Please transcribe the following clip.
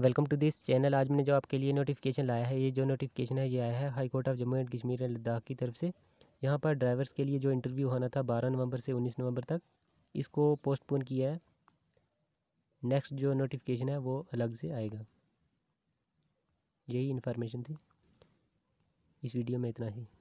welcome to this channel आज मैंने जो आपके लिए नोटिफिकेशन लाया है ये जो नोटिफिकेशन है ये आया है high court of Jammu and Kashmir and Ladakh की तरफ से यहाँ पर ड्राइवर्स के लिए जो इंटरव्यू होना था बारह नवंबर से उन्नीस नवंबर तक इसको पोस्टपोन किया है नेक्स्ट जो नोटिफिकेशन है वो अलग से आएगा यही इन्फॉर्मेशन थी इस वीडियो में इतना ही